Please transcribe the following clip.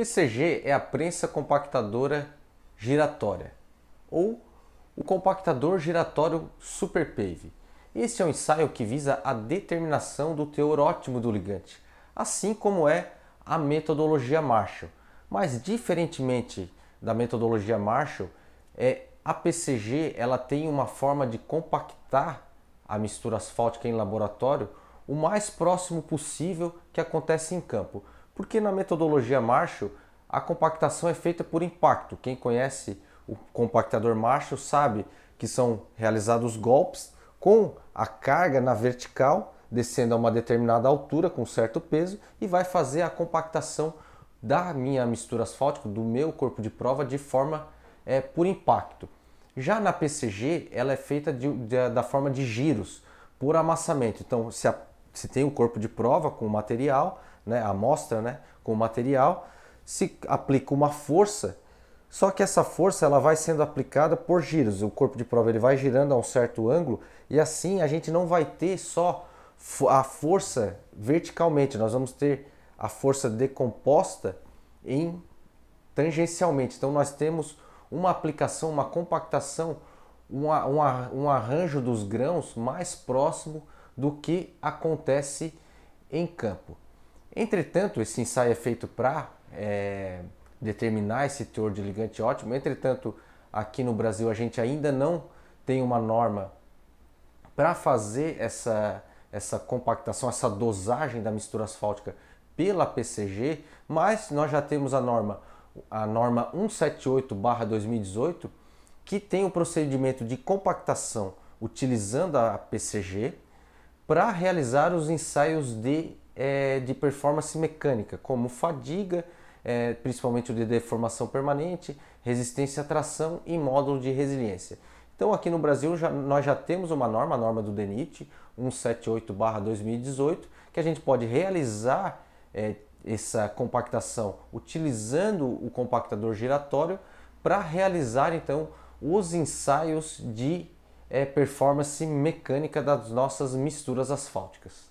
PCG é a prensa compactadora giratória ou o compactador giratório superpave. Este é um ensaio que visa a determinação do teor ótimo do ligante, assim como é a metodologia Marshall. Mas diferentemente da metodologia Marshall, é, a PCG ela tem uma forma de compactar a mistura asfáltica em laboratório o mais próximo possível que acontece em campo. Porque na metodologia Marshall, a compactação é feita por impacto. Quem conhece o compactador Marshall sabe que são realizados golpes com a carga na vertical, descendo a uma determinada altura com certo peso e vai fazer a compactação da minha mistura asfáltica, do meu corpo de prova, de forma é, por impacto. Já na PCG, ela é feita de, de, da forma de giros, por amassamento. Então, se a se tem o corpo de prova com o material, né, a amostra né, com o material, se aplica uma força, só que essa força ela vai sendo aplicada por giros. O corpo de prova ele vai girando a um certo ângulo e assim a gente não vai ter só a força verticalmente, nós vamos ter a força decomposta em tangencialmente. Então nós temos uma aplicação, uma compactação, um, um, um arranjo dos grãos mais próximo do que acontece em campo. Entretanto, esse ensaio é feito para é, determinar esse teor de ligante ótimo. Entretanto, aqui no Brasil a gente ainda não tem uma norma para fazer essa, essa compactação, essa dosagem da mistura asfáltica pela PCG, mas nós já temos a norma a norma 178/2018 que tem o um procedimento de compactação utilizando a PCG para realizar os ensaios de, é, de performance mecânica, como fadiga, é, principalmente o de deformação permanente, resistência à tração e módulo de resiliência. Então aqui no Brasil já, nós já temos uma norma, a norma do DENIT 178/2018, que a gente pode realizar é, essa compactação utilizando o compactador giratório para realizar então os ensaios de é, performance mecânica das nossas misturas asfálticas.